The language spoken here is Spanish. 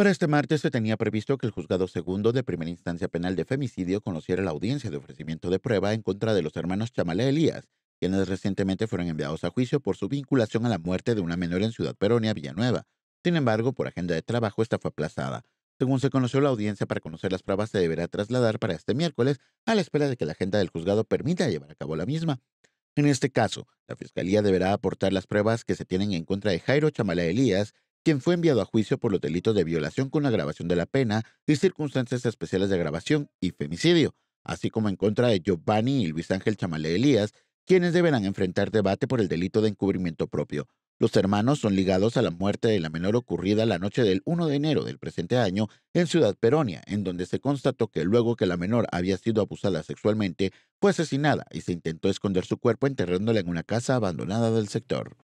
Para este martes se tenía previsto que el juzgado segundo de primera instancia penal de femicidio conociera la audiencia de ofrecimiento de prueba en contra de los hermanos Chamala e Elías, quienes recientemente fueron enviados a juicio por su vinculación a la muerte de una menor en Ciudad Peronia, Villanueva. Sin embargo, por agenda de trabajo, esta fue aplazada. Según se conoció, la audiencia para conocer las pruebas se deberá trasladar para este miércoles a la espera de que la agenda del juzgado permita llevar a cabo la misma. En este caso, la Fiscalía deberá aportar las pruebas que se tienen en contra de Jairo Chamalá e Elías quien fue enviado a juicio por los delitos de violación con agravación de la pena y circunstancias especiales de agravación y femicidio, así como en contra de Giovanni y Luis Ángel Chamale Elías, quienes deberán enfrentar debate por el delito de encubrimiento propio. Los hermanos son ligados a la muerte de la menor ocurrida la noche del 1 de enero del presente año en Ciudad Peronia, en donde se constató que luego que la menor había sido abusada sexualmente, fue asesinada y se intentó esconder su cuerpo enterrándola en una casa abandonada del sector.